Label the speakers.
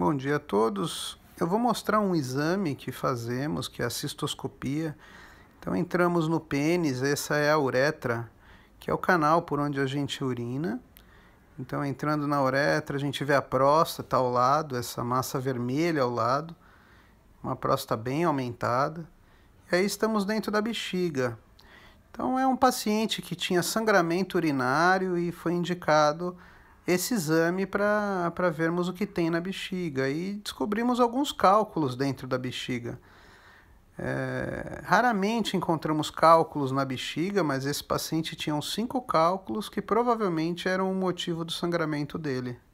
Speaker 1: Bom dia a todos. Eu vou mostrar um exame que fazemos, que é a cistoscopia. Então entramos no pênis, essa é a uretra, que é o canal por onde a gente urina. Então entrando na uretra, a gente vê a próstata ao lado, essa massa vermelha ao lado, uma próstata bem aumentada. E aí estamos dentro da bexiga. Então é um paciente que tinha sangramento urinário e foi indicado esse exame para vermos o que tem na bexiga e descobrimos alguns cálculos dentro da bexiga. É, raramente encontramos cálculos na bexiga, mas esse paciente tinha uns cinco cálculos que provavelmente eram o motivo do sangramento dele.